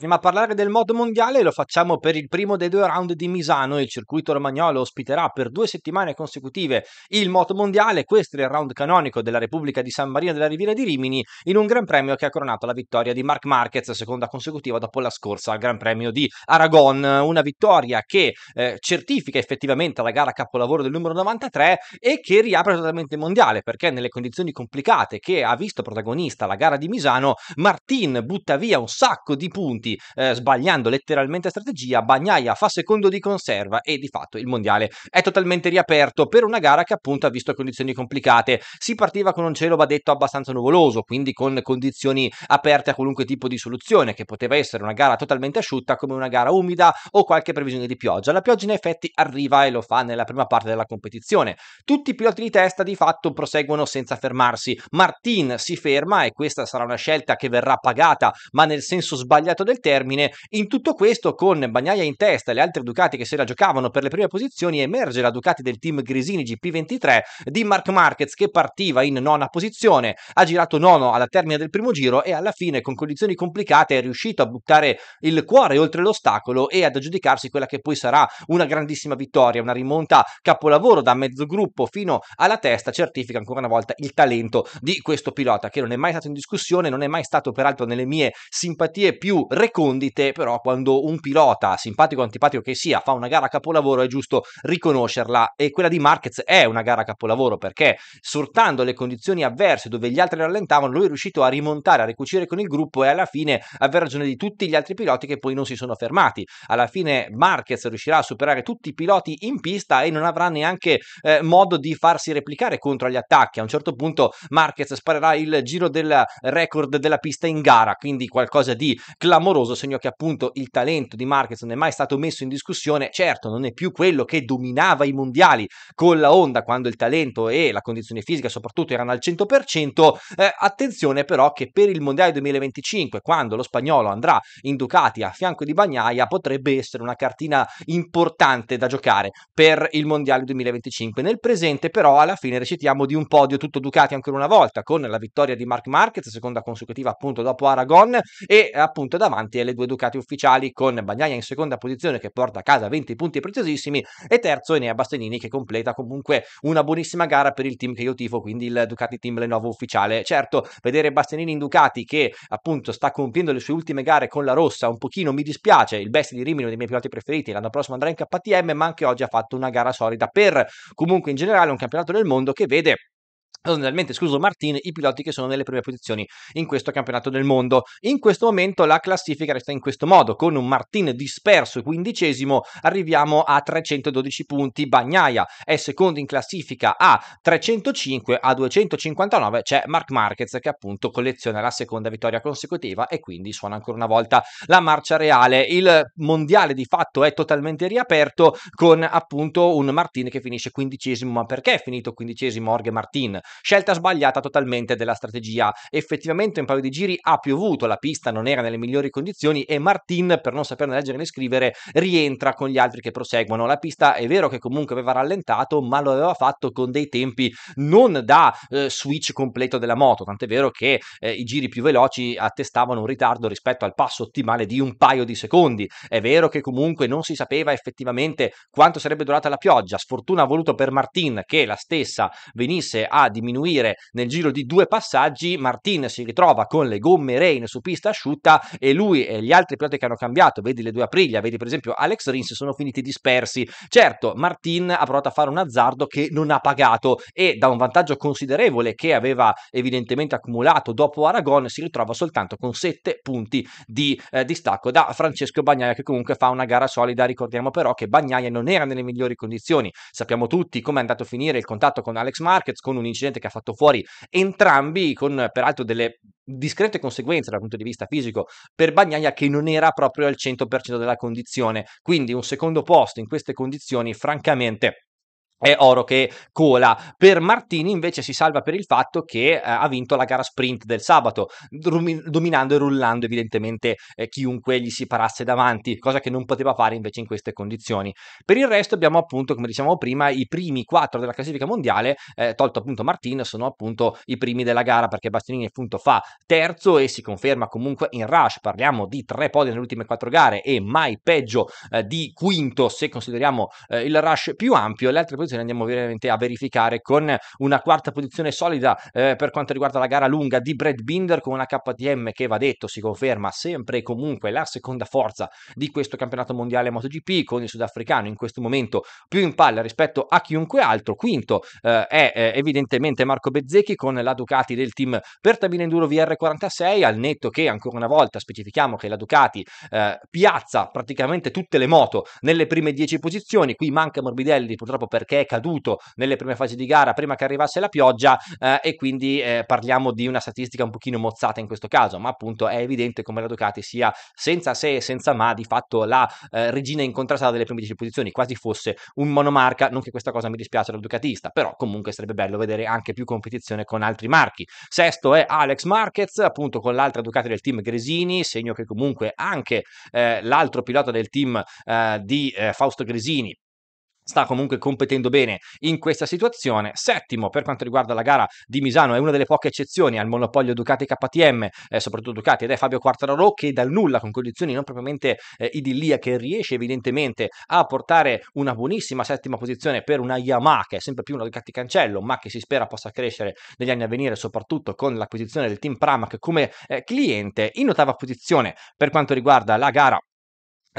Ma parlare del mod mondiale lo facciamo per il primo dei due round di Misano. Il circuito romagnolo ospiterà per due settimane consecutive il mod mondiale. Questo è il round canonico della Repubblica di San Marino della Riviera di Rimini in un Gran Premio che ha coronato la vittoria di Mark Marquez, seconda consecutiva dopo la scorsa al Gran Premio di Aragon. Una vittoria che eh, certifica effettivamente la gara capolavoro del numero 93 e che riapre totalmente il mondiale perché nelle condizioni complicate che ha visto protagonista la gara di Misano, Martin butta via un sacco di punti minuti, eh, sbagliando letteralmente strategia, Bagnaia fa secondo di conserva e di fatto il mondiale è totalmente riaperto per una gara che appunto ha visto condizioni complicate. Si partiva con un cielo, va detto, abbastanza nuvoloso, quindi con condizioni aperte a qualunque tipo di soluzione, che poteva essere una gara totalmente asciutta come una gara umida o qualche previsione di pioggia. La pioggia in effetti arriva e lo fa nella prima parte della competizione. Tutti i piloti di testa di fatto proseguono senza fermarsi. Martin si ferma e questa sarà una scelta che verrà pagata, ma nel senso sbagliato del il termine, in tutto questo con Bagnaia in testa e le altre Ducati che se la giocavano per le prime posizioni emerge la Ducati del team Grisini GP23 di Mark Marquez che partiva in nona posizione, ha girato nono alla termine del primo giro e alla fine con condizioni complicate è riuscito a buttare il cuore oltre l'ostacolo e ad aggiudicarsi quella che poi sarà una grandissima vittoria, una rimonta capolavoro da mezzo gruppo fino alla testa certifica ancora una volta il talento di questo pilota che non è mai stato in discussione, non è mai stato peraltro nelle mie simpatie più recenti recondite, però quando un pilota, simpatico o antipatico che sia, fa una gara capolavoro è giusto riconoscerla e quella di Marquez è una gara capolavoro perché sfruttando le condizioni avverse dove gli altri rallentavano, lui è riuscito a rimontare, a ricucire con il gruppo e alla fine aver ragione di tutti gli altri piloti che poi non si sono fermati. Alla fine Marquez riuscirà a superare tutti i piloti in pista e non avrà neanche eh, modo di farsi replicare contro gli attacchi. A un certo punto Marquez sparerà il giro del record della pista in gara, quindi qualcosa di clamoroso clamoroso segno che appunto il talento di Marquez non è mai stato messo in discussione, certo non è più quello che dominava i mondiali con la Honda quando il talento e la condizione fisica soprattutto erano al 100%, eh, attenzione però che per il mondiale 2025 quando lo spagnolo andrà in Ducati a fianco di Bagnaia potrebbe essere una cartina importante da giocare per il mondiale 2025. Nel presente però alla fine recitiamo di un podio tutto Ducati ancora una volta con la vittoria di Mark Marquez, seconda consecutiva appunto dopo Aragon e appunto davanti davanti alle due Ducati ufficiali con Bagnaia in seconda posizione che porta a casa 20 punti preziosissimi e terzo Enea Bastianini che completa comunque una buonissima gara per il team che io tifo, quindi il Ducati Team Lenovo ufficiale. Certo, vedere Bastianini in Ducati che appunto sta compiendo le sue ultime gare con la rossa un pochino mi dispiace, il best di Rimini uno dei miei piloti preferiti, l'anno prossimo andrà in KTM, ma anche oggi ha fatto una gara solida per comunque in generale un campionato del mondo che vede fondamentalmente scuso Martin, i piloti che sono nelle prime posizioni in questo campionato del mondo. In questo momento la classifica resta in questo modo, con un Martin disperso e quindicesimo arriviamo a 312 punti, Bagnaia è secondo in classifica a 305, a 259 c'è Mark Marquez che appunto colleziona la seconda vittoria consecutiva e quindi suona ancora una volta la marcia reale. Il mondiale di fatto è totalmente riaperto con appunto un Martin che finisce quindicesimo, ma perché è finito quindicesimo Orge Martin? Scelta sbagliata totalmente della strategia. Effettivamente un paio di giri ha piovuto, la pista non era nelle migliori condizioni e Martin, per non saperne leggere né scrivere, rientra con gli altri che proseguono. La pista è vero che comunque aveva rallentato, ma lo aveva fatto con dei tempi non da eh, switch completo della moto, tant'è vero che eh, i giri più veloci attestavano un ritardo rispetto al passo ottimale di un paio di secondi. È vero che comunque non si sapeva effettivamente quanto sarebbe durata la pioggia, sfortuna ha voluto per Martin che la stessa venisse a diminuire diminuire nel giro di due passaggi, Martin si ritrova con le gomme Rain su pista asciutta e lui e gli altri piloti che hanno cambiato, vedi le due Aprilia, vedi per esempio Alex Rins, sono finiti dispersi. Certo, Martin ha provato a fare un azzardo che non ha pagato e da un vantaggio considerevole che aveva evidentemente accumulato dopo Aragon si ritrova soltanto con 7 punti di eh, distacco da Francesco Bagnaia che comunque fa una gara solida, ricordiamo però che Bagnaia non era nelle migliori condizioni, sappiamo tutti come è andato a finire il contatto con Alex Marquez con un incidente praticamente che ha fatto fuori entrambi con peraltro delle discrete conseguenze dal punto di vista fisico per Bagnaia che non era proprio al 100% della condizione quindi un secondo posto in queste condizioni francamente è oro che cola. Per Martini invece si salva per il fatto che eh, ha vinto la gara sprint del sabato, rumi- dominando e rullando evidentemente eh, chiunque gli si parasse davanti, cosa che non poteva fare invece in queste condizioni. Per il resto abbiamo appunto, come dicevamo prima, i primi quattro della classifica mondiale, eh, tolto appunto Martin, sono appunto i primi della gara perché Bastianini appunto fa terzo e si conferma comunque in rush, parliamo di tre podi nelle ultime quattro gare e mai peggio eh, di quinto se consideriamo eh, il rush più ampio, le altre posizioni ce ne andiamo ovviamente a verificare con una quarta posizione solida eh, per quanto riguarda la gara lunga di Brad Binder con una KTM che va detto si conferma sempre e comunque la seconda forza di questo campionato mondiale MotoGP con il sudafricano in questo momento più in palla rispetto a chiunque altro quinto eh, è eh, evidentemente Marco Bezzecchi con la Ducati del team Pertabile Enduro VR46 al netto che ancora una volta specifichiamo che la Ducati eh, piazza praticamente tutte le moto nelle prime 10 posizioni qui manca Morbidelli purtroppo perché perché è caduto nelle prime fasi di gara prima che arrivasse la pioggia eh, e quindi eh, parliamo di una statistica un pochino mozzata in questo caso, ma appunto è evidente come la Ducati sia senza se e senza ma di fatto la eh, regina incontrastata delle prime 10 posizioni, quasi fosse un monomarca, non che questa cosa mi dispiace dal Ducatista, però comunque sarebbe bello vedere anche più competizione con altri marchi. Sesto è Alex Marquez, appunto con l'altra Ducati del team Gresini, segno che comunque anche eh, l'altro pilota del team eh, di eh, Fausto Gresini sta comunque competendo bene in questa situazione. Settimo per quanto riguarda la gara di Misano, è una delle poche eccezioni al monopolio Ducati KTM, eh, soprattutto Ducati, ed è Fabio Quartararo che dal nulla, con condizioni non propriamente eh, idilliache, riesce evidentemente a portare una buonissima settima posizione per una Yamaha che è sempre più una Ducati cancello, ma che si spera possa crescere negli anni a venire, soprattutto con l'acquisizione del team Pramac come eh, cliente. In ottava posizione per quanto riguarda la gara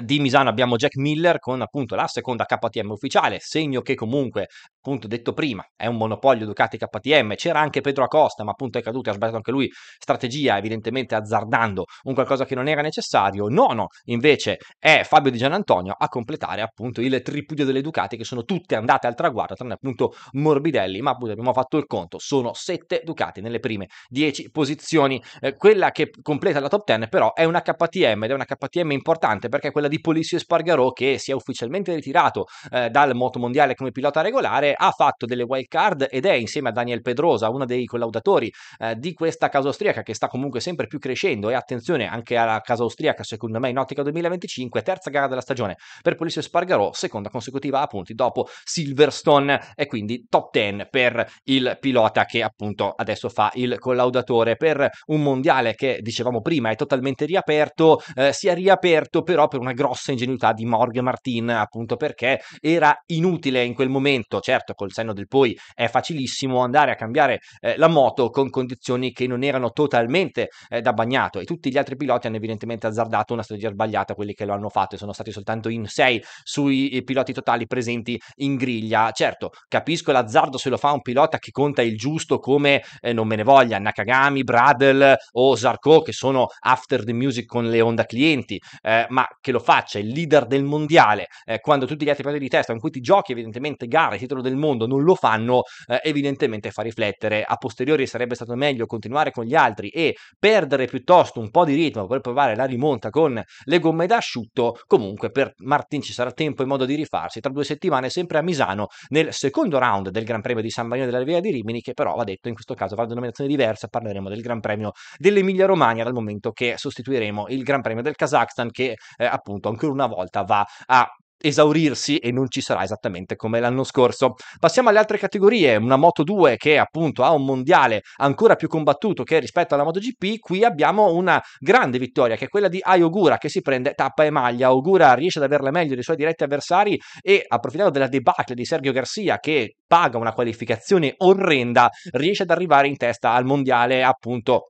di Misano abbiamo Jack Miller con appunto la seconda KTM ufficiale, segno che comunque, appunto detto prima, è un monopolio Ducati KTM, c'era anche Pedro Acosta, ma appunto è caduto ha sbagliato anche lui strategia, evidentemente azzardando un qualcosa che non era necessario. Nono invece è Fabio Di Gianantonio a completare appunto il tripudio delle Ducati che sono tutte andate al traguardo, tranne appunto Morbidelli, ma appunto abbiamo fatto il conto, sono sette Ducati nelle prime dieci posizioni. Eh, quella che completa la top ten però è una KTM ed è una KTM importante perché quella quella di Polissio Spargarò che si è ufficialmente ritirato eh, dal moto mondiale come pilota regolare, ha fatto delle wild card ed è insieme a Daniel Pedrosa uno dei collaudatori eh, di questa casa austriaca che sta comunque sempre più crescendo e attenzione anche alla casa austriaca secondo me in ottica 2025, terza gara della stagione per Polissio Spargarò, seconda consecutiva a punti dopo Silverstone e quindi top 10 per il pilota che appunto adesso fa il collaudatore per un mondiale che dicevamo prima è totalmente riaperto, eh, si è riaperto però per una una grossa ingenuità di Morg Martin, appunto perché era inutile in quel momento, certo col senno del poi è facilissimo andare a cambiare eh, la moto con condizioni che non erano totalmente eh, da bagnato e tutti gli altri piloti hanno evidentemente azzardato una strategia sbagliata, quelli che lo hanno fatto e sono stati soltanto in 6 sui eh, piloti totali presenti in griglia. Certo, capisco l'azzardo se lo fa un pilota che conta il giusto come, eh, non me ne voglia, Nakagami, Bradel o Zarco che sono after the music con le onda clienti, eh, ma che lo faccia il leader del mondiale eh, quando tutti gli altri paesi di testa con cui ti giochi evidentemente gare, titolo del mondo, non lo fanno, eh, evidentemente fa riflettere. A posteriori sarebbe stato meglio continuare con gli altri e perdere piuttosto un po' di ritmo per provare la rimonta con le gomme da asciutto. Comunque per Martin ci sarà tempo e modo di rifarsi tra due settimane sempre a Misano nel secondo round del Gran Premio di San Marino della Riviera di Rimini che però va detto in questo caso avrà denominazione diversa, parleremo del Gran Premio dell'Emilia Romagna dal momento che sostituiremo il Gran Premio del Kazakhstan che eh, appunto appunto ancora una volta va a esaurirsi e non ci sarà esattamente come l'anno scorso. Passiamo alle altre categorie, una Moto 2 che appunto ha un mondiale ancora più combattuto che rispetto alla MotoGP, qui abbiamo una grande vittoria che è quella di Ayogura che si prende tappa e maglia, Ogura riesce ad averla meglio dei suoi diretti avversari e approfittando della debacle di Sergio Garcia che paga una qualificazione orrenda, riesce ad arrivare in testa al mondiale appunto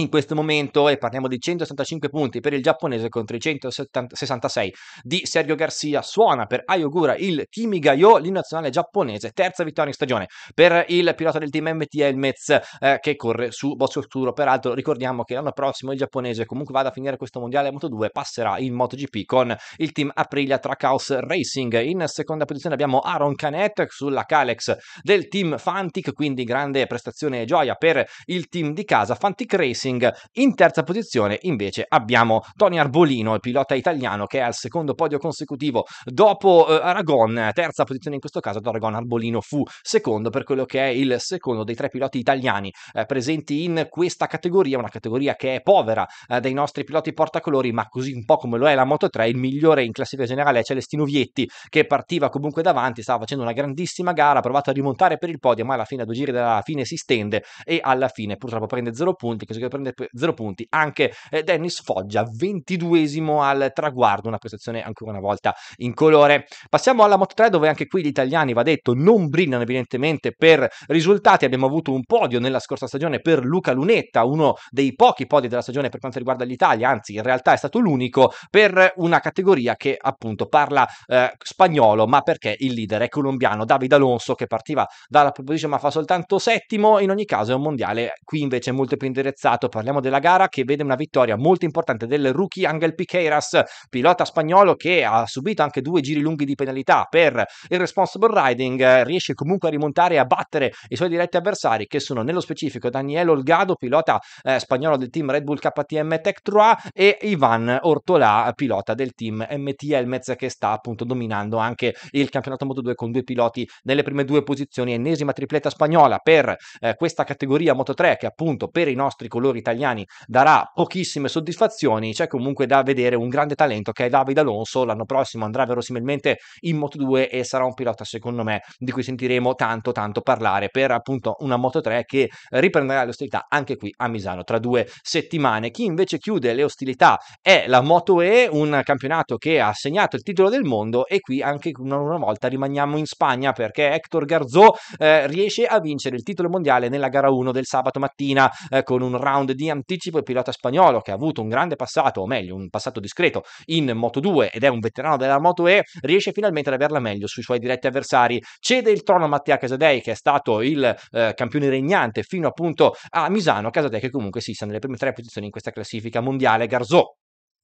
in questo momento e parliamo di 165 punti per il giapponese contro i 166 di Sergio Garcia. Suona per Ayogura il Kimigayo, l'innazionale giapponese, terza vittoria in stagione per il pilota del team MTL Metz eh, che corre su Bosco Oscuro. Peraltro ricordiamo che l'anno prossimo il giapponese comunque vada a finire questo mondiale Moto2 passerà in MotoGP con il team Aprilia Trackhouse Racing. In seconda posizione abbiamo Aaron Canet sulla Calex del team Fantic, quindi grande prestazione e gioia per il team di casa Fantic Racing Racing. In terza posizione invece abbiamo Tony Arbolino, il pilota italiano che è al secondo podio consecutivo dopo eh, Aragon, terza posizione in questo caso ad Aragon Arbolino fu secondo per quello che è il secondo dei tre piloti italiani eh, presenti in questa categoria, una categoria che è povera eh, dei nostri piloti portacolori, ma così un po' come lo è la Moto 3, il migliore in classifica generale è Celestino Vietti che partiva comunque davanti, stava facendo una grandissima gara, ha provato a rimontare per il podio, ma alla fine a due giri dalla fine si stende e alla fine purtroppo prende zero punti, così deve prendere 0 punti. Anche eh, Dennis Foggia, 22esimo al traguardo, una prestazione ancora una volta in colore. Passiamo alla Moto 3 dove anche qui gli italiani, va detto, non brillano evidentemente per risultati. Abbiamo avuto un podio nella scorsa stagione per Luca Lunetta, uno dei pochi podi della stagione per quanto riguarda l'Italia, anzi in realtà è stato l'unico per una categoria che appunto parla eh, spagnolo, ma perché il leader è colombiano, Davide Alonso, che partiva dalla proposizione ma fa soltanto settimo, in ogni caso è un mondiale qui invece molto più indirizzato campionato. Esatto, parliamo della gara che vede una vittoria molto importante del rookie Angel Piqueiras, pilota spagnolo che ha subito anche due giri lunghi di penalità per il responsible riding. Riesce comunque a rimontare e a battere i suoi diretti avversari, che sono nello specifico Daniele Olgado, pilota eh, spagnolo del team Red Bull KTM Tech 3, e Ivan Ortolà, pilota del team MT Helmets, che sta appunto dominando anche il campionato Moto2 con due piloti nelle prime due posizioni. Ennesima tripletta spagnola per eh, questa categoria Moto3, che appunto per i nostri colori calciatori italiani darà pochissime soddisfazioni, c'è comunque da vedere un grande talento che è Davide Alonso, l'anno prossimo andrà verosimilmente in Moto2 e sarà un pilota secondo me di cui sentiremo tanto tanto parlare per appunto una Moto3 che riprenderà le ostilità anche qui a Misano tra due settimane. Chi invece chiude le ostilità è la moto E, un campionato che ha segnato il titolo del mondo e qui anche una volta rimaniamo in Spagna perché Hector Garzò eh, riesce a vincere il titolo mondiale nella gara 1 del sabato mattina eh, con un round round di anticipo il pilota spagnolo che ha avuto un grande passato, o meglio un passato discreto in Moto2 ed è un veterano della Moto2, riesce finalmente ad averla meglio sui suoi diretti avversari, cede il trono a Mattia Casadei che è stato il eh, campione regnante fino appunto a Misano, Casadei che comunque si sta nelle prime tre posizioni in questa classifica mondiale, Garzò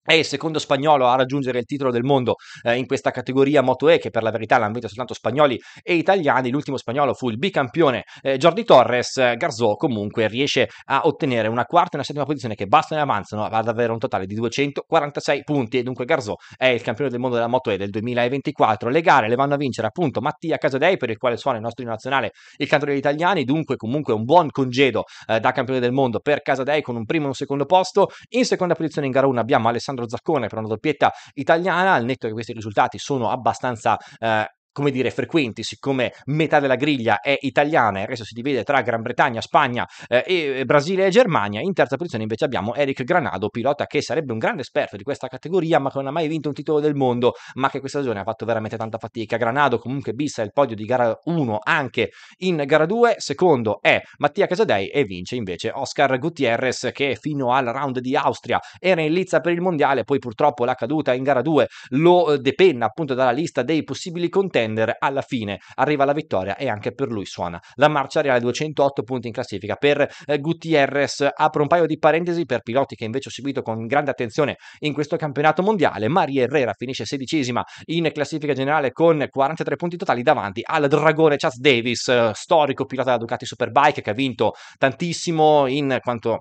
è il secondo spagnolo a raggiungere il titolo del mondo eh, in questa categoria Moto E, che per la verità l'hanno vinto soltanto spagnoli e italiani. L'ultimo spagnolo fu il bicampione eh, Jordi Torres. Eh, Garzò comunque riesce a ottenere una quarta e una settima posizione che bastano e avanzano ad avere un totale di 246 punti. E dunque Garzò è il campione del mondo della Moto E del 2024. Le gare le vanno a vincere appunto Mattia Casadei, per il quale suona il nostro in nazionale il canto degli italiani. Dunque, comunque, un buon congedo eh, da campione del mondo per Casadei con un primo e un secondo posto. In seconda posizione in gara 1 abbiamo Alessandro. Alessandro Zaccone per una doppietta italiana, al netto che questi risultati sono abbastanza eh, come dire, frequenti, siccome metà della griglia è italiana e il resto si divide tra Gran Bretagna, Spagna, eh, e Brasile e Germania, in terza posizione invece abbiamo Eric Granado, pilota che sarebbe un grande esperto di questa categoria, ma che non ha mai vinto un titolo del mondo, ma che questa stagione ha fatto veramente tanta fatica. Granado comunque bissa il podio di gara 1 anche in gara 2, secondo è Mattia Casadei e vince invece Oscar Gutierrez che fino al round di Austria era in lizza per il mondiale, poi purtroppo la caduta in gara 2 lo eh, depenna appunto dalla lista dei possibili contesti contendere, alla fine arriva la vittoria e anche per lui suona la marcia reale 208 punti in classifica. Per eh, Gutierrez apro un paio di parentesi per piloti che invece ho seguito con grande attenzione in questo campionato mondiale. Maria Herrera finisce sedicesima in classifica generale con 43 punti totali davanti al dragone Chas Davis, eh, storico pilota della Ducati Superbike che ha vinto tantissimo in quanto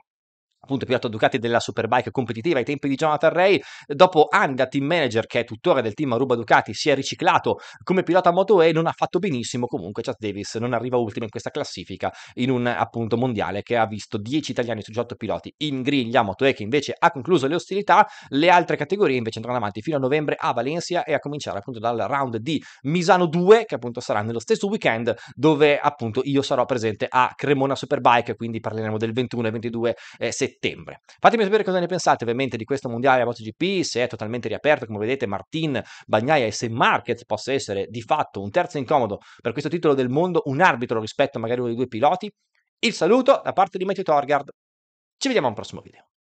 appunto pilota Ducati della Superbike competitiva ai tempi di Jonathan Ray, dopo anni da team manager che è tuttora del team Aruba Ducati, si è riciclato come pilota Moto E, non ha fatto benissimo, comunque Chad Davis non arriva ultimo in questa classifica in un appunto mondiale che ha visto 10 italiani su 18 piloti in griglia, Moto E che invece ha concluso le ostilità, le altre categorie invece andranno avanti fino a novembre a Valencia e a cominciare appunto dal round di Misano 2 che appunto sarà nello stesso weekend dove appunto io sarò presente a Cremona Superbike, quindi parleremo del 21 e 22 settembre settembre. Fatemi sapere cosa ne pensate ovviamente di questo mondiale a MotoGP, se è totalmente riaperto, come vedete Martin Bagnaia e se Marquez possa essere di fatto un terzo incomodo per questo titolo del mondo, un arbitro rispetto magari uno dei due piloti. Il saluto da parte di Matthew Torgard. Ci vediamo al prossimo video.